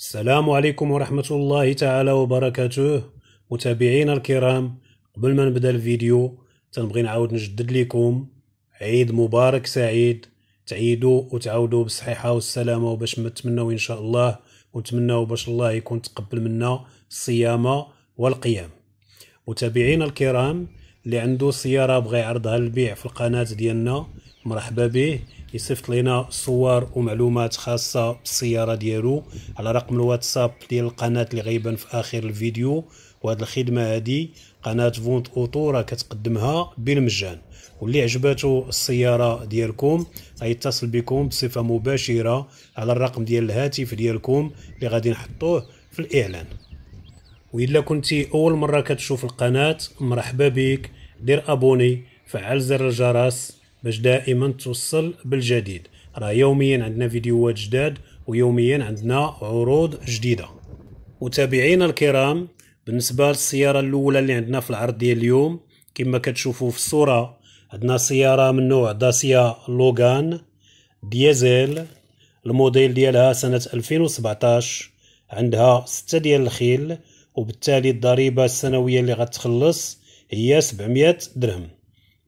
السلام عليكم ورحمة الله تعالى وبركاته متابعينا الكرام قبل ما نبدا الفيديو تنبغي نعاود نجدد لكم عيد مبارك سعيد تعيدوا وتعودوا بالصحيحة والسلامة وباش نتمناو إن شاء الله ونتمناو باش الله يكون تقبل منا الصيام والقيام متابعينا الكرام اللي عنده سيارة بغى يعرضها للبيع في القناة ديالنا مرحبا به يصيفط لينا صور ومعلومات خاصة بالسيارة ديالو على رقم الواتساب ديال القناة اللي غيبان في آخر الفيديو وهاد الخدمة هادي قناة فونت أوتو راه كتقدمها بالمجان واللي عجباتو السيارة ديالكم غيتصل بكم بصفة مباشرة على الرقم ديال الهاتف ديالكم اللي غادي نحطوه في الإعلان وإلا كنتي أول مرة كتشوف القناة مرحبا بك دير أبوني فعل زر الجرس باش دائما توصل بالجديد راه يوميا عندنا فيديوهات جداد ويوميا عندنا عروض جديده متابعينا الكرام بالنسبه للسياره الاولى اللي عندنا في العرض ديال اليوم كما كتشوفوا في الصوره عندنا سياره من نوع داسيا لوغان ديزل الموديل ديالها سنه 2017 عندها 6 ديال الخيل وبالتالي الضريبه السنويه اللي غتخلص هي 700 درهم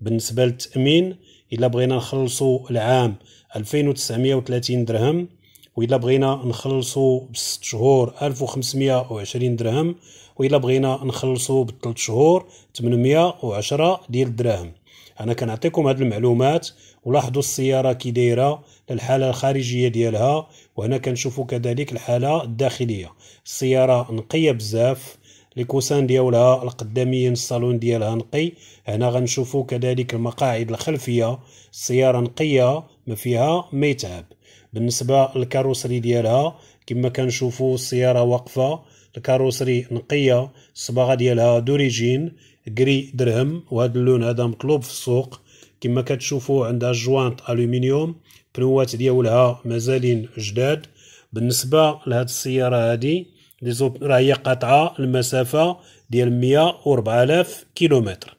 بالنسبه للتامين الا بغينا نخلصوا العام 2930 درهم والا بغينا نخلصوا بست شهور 1520 درهم والا بغينا نخلصوا بثلاث شهور 810 ديال الدراهم انا كنعطيكم هذه المعلومات ولاحظوا السياره كي دايره للحاله الخارجيه ديالها وهنا كنشوفوا كذلك الحاله الداخليه السياره نقيه بزاف لي كوسان ديالها القداميين الصالون ديالها نقي هنا غنشوفو كذلك المقاعد الخلفيه السياره نقيه ما فيها ما يتعب بالنسبه للكاروسري ديالها كما كنشوفو السياره واقفه الكاروسري نقيه الصباغه ديالها دوريجين كري درهم وهذا اللون هذا مطلوب في السوق كما كتشوفوا عندها جوانت الومنيوم بنوات ديالها مازالين جداد بالنسبه لهاد السياره هادي لي زوب راه هي قاطعه المسافه ديال 104000 كيلومتر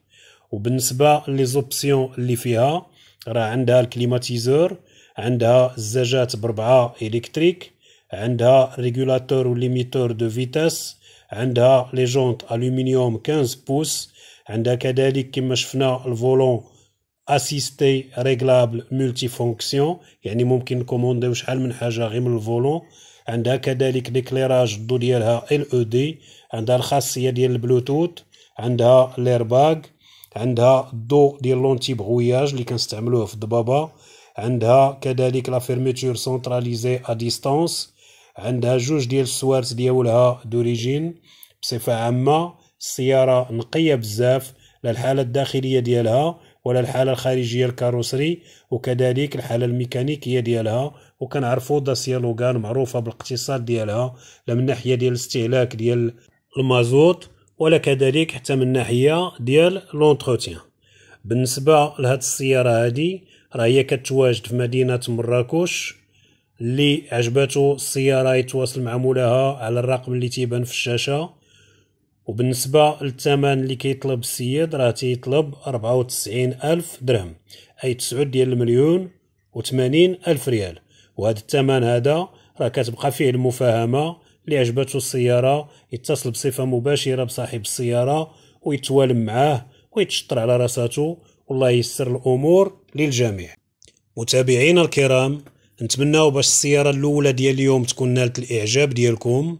وبالنسبه لي زوبسيون اللي فيها راه عندها الكليماتيزور عندها الزاجات بربعه الكتريك عندها ريغولاتور وليميتور دو فيتاس عندها لي جونط الومنيوم 15 بوس عندها كذلك كما شفنا الفولون اسيستي ريغلابل مولتي فونكسيون يعني ممكن نكومونديو شحال من حاجه غير من الفولون عندها كذلك ليكليراج الضو ديالها ال او دي عندها الخاصيه ديال البلوتوث عندها ليرباغ عندها الضو ديال لونتي بغوياج اللي كنستعملوه في الضبابه عندها كذلك لا فيرميتور سونتراليزي ا ديستانس عندها جوج ديال السوارت ديالها دوريجين بصفه عامه السياره نقيه بزاف للحاله الحاله الداخليه ديالها ولا الحاله الخارجيه الكاروسري وكذلك الحاله الميكانيكيه ديالها وكنعرفوا داسيا لوغان معروفه بالاقتصاد ديالها لا من ناحيه ديال الاستهلاك ديال المازوت ولا كذلك حتى من ناحيه ديال لونتروتيان بالنسبه لهاد السياره هادي راه هي كتواجد في مدينه مراكش اللي عجبته السياره يتواصل مع مولاها على الرقم اللي تيبان في الشاشه وبالنسبة للثمن اللي كيطلب السيد راه تيطلب ربعة وتسعين ألف درهم أي تسعود ديال المليون وثمانين ألف ريال وهذا الثمن هذا راه كتبقى فيه المفاهمة اللي عجبته السيارة يتصل بصفة مباشرة بصاحب السيارة ويتوالم معاه ويتشطر على راساتو والله ييسر الأمور للجميع متابعينا الكرام نتمناو باش السيارة الأولى ديال اليوم تكون نالت الإعجاب ديالكم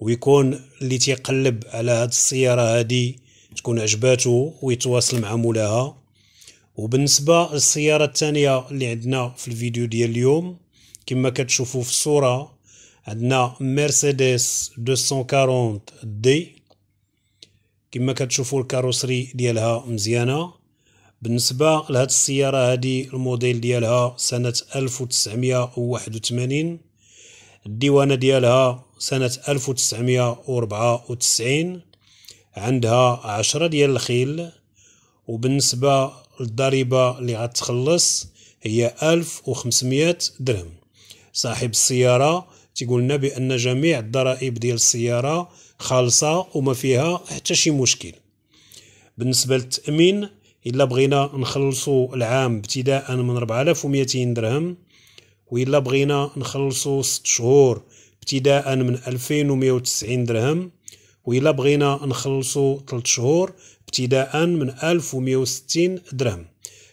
ويكون اللي تيقلب على هاد السياره هادي تكون عجباتو ويتواصل مع مولاها وبالنسبه للسياره الثانيه اللي عندنا في الفيديو ديال اليوم كما كتشوفوا في الصوره عندنا مرسيدس 240 دي كما كتشوفوا الكاروسري ديالها مزيانه بالنسبه لهاد السياره هادي الموديل ديالها سنه 1981 الديوانه ديالها سنة 1994 عندها عشرة ديال الخيل وبالنسبة للضريبة اللي غتخلص هي 1500 درهم صاحب السيارة تيقول لنا بأن جميع الضرائب ديال السيارة خالصة وما فيها حتى شي مشكل بالنسبة للتأمين إلا بغينا نخلصو العام ابتداء من 4200 درهم وإلا بغينا نخلصو 6 شهور ابتداء من 2190 درهم وإلا بغينا نخلصو 3 شهور ابتداء من 1160 درهم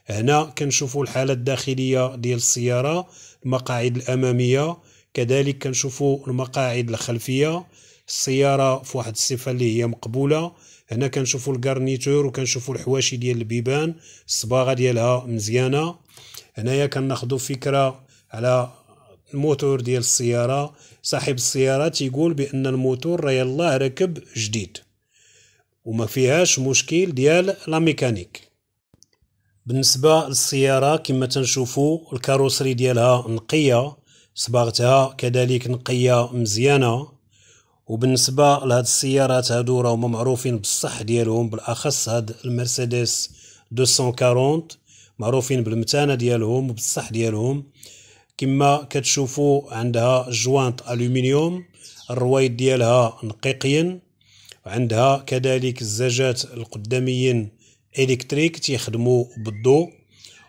هنا كنشوفوا الحالة الداخلية ديال السيارة المقاعد الأمامية كذلك كنشوفوا المقاعد الخلفية السيارة في واحد الصفة اللي هي مقبولة هنا كنشوفوا الكارنيتور وكنشوفوا الحواشي ديال البيبان الصباغة ديالها مزيانة هنايا كناخذوا فكرة على الموتور ديال السياره صاحب السياره تيقول بان الموتور راه يلاه ركب جديد وما فيهاش مشكل ديال لا ميكانيك بالنسبه للسياره كما تنشوفوا الكاروسري ديالها نقيه صباغتها كذلك نقيه مزيانه وبالنسبه لهاد السيارات هادو راهو معروفين بالصح ديالهم بالاخص هاد المرسيدس 240 معروفين بالمتانه ديالهم وبالصح ديالهم كما كتشوفوا عندها جوانت الومنيوم الروايد ديالها نقيقيا عندها كذلك الزجاج القداميين الكتريك تيخدموا بالضوء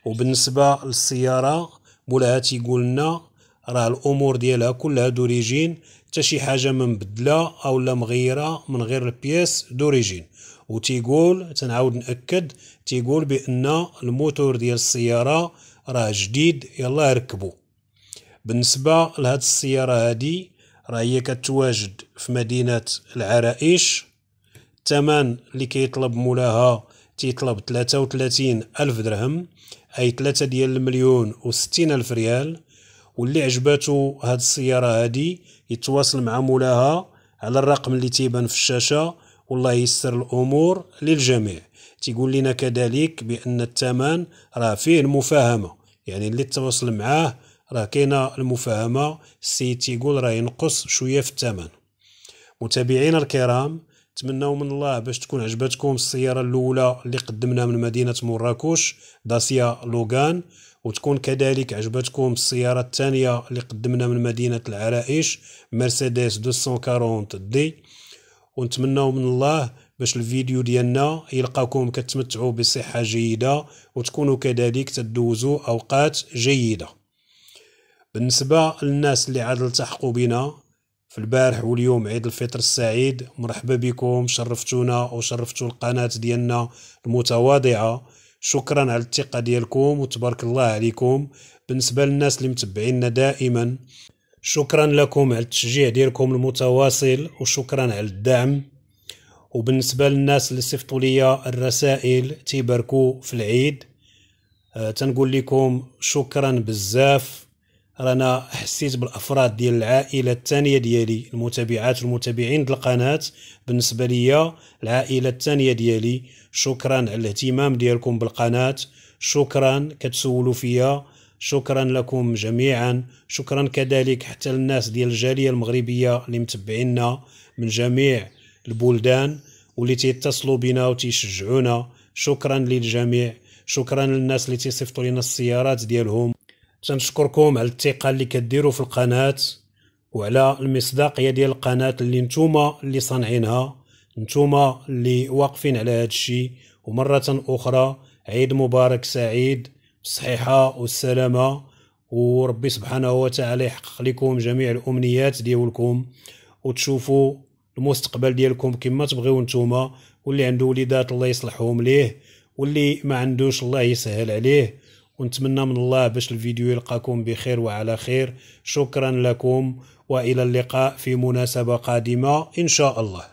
وبالنسبه للسياره مولاها تيقول لنا راه الامور ديالها كلها دوريجين حتى شي حاجه من مبدله او لا مغيره من غير البياس دوريجين وتيقول تنعاود ناكد تيقول بان الموتور ديال السياره راه جديد يلا ركبوا بالنسبه لهاد السياره هادي راه هي كتواجد في مدينه العرائش الثمن اللي كيطلب مولاها تيطلب 33 ألف درهم أي 3 ديال المليون و ألف ريال واللي عجباتو هاد السيارة هادي يتواصل مع مولاها على الرقم اللي تيبان في الشاشة والله يسر الأمور للجميع تيقول لنا كذلك بأن الثمن راه فيه المفاهمة يعني اللي تواصل معاه راه كاينه المفاهمه السيد تيقول راه ينقص شويه في الثمن متابعينا الكرام نتمنوا من الله باش تكون عجبتكم السياره الاولى اللي قدمناها من مدينه مراكش داسيا لوغان وتكون كذلك عجبتكم السيارة الثانية اللي قدمنا من مدينة العرائش مرسيدس 240 دي ونتمنوا من الله باش الفيديو ديالنا يلقاكم كتمتعوا بصحة جيدة وتكونوا كذلك تدوزوا أوقات جيدة بالنسبة للناس اللي عاد التحقوا بنا في البارح واليوم عيد الفطر السعيد مرحبا بكم شرفتونا وشرفتوا القناة ديالنا المتواضعة شكرا على الثقة ديالكم وتبارك الله عليكم بالنسبة للناس اللي متبعينا دائما شكرا لكم على التشجيع ديالكم المتواصل وشكرا على الدعم وبالنسبة للناس اللي صيفطوا لي الرسائل تيباركوا في العيد آه، تنقول لكم شكرا بزاف رانا حسيت بالافراد ديال العائله الثانيه ديالي المتابعات والمتابعين القناه بالنسبه ليا العائله الثانيه ديالي شكرا على الاهتمام ديالكم بالقناه شكرا كتسولوا فيا شكرا لكم جميعا شكرا كذلك حتى للناس ديال الجاليه المغربيه اللي متبعينا من جميع البلدان واللي تيتصلوا بنا وتيشجعونا شكرا للجميع شكرا للناس اللي تيصيفطوا لنا السيارات ديالهم تنشكركم على الثقه اللي كديروا في القناه وعلى المصداقيه ديال القناه اللي نتوما اللي صانعينها نتوما اللي واقفين على هذا الشيء ومره اخرى عيد مبارك سعيد بالصحيحه والسلامه وربي سبحانه وتعالى يحقق لكم جميع الامنيات ديالكم وتشوفوا المستقبل ديالكم كما تبغيو نتوما واللي عنده وليدات الله يصلحهم ليه واللي ما عندوش الله يسهل عليه ونتمنى من الله باش الفيديو يلقاكم بخير وعلى خير شكرا لكم والى اللقاء في مناسبه قادمه ان شاء الله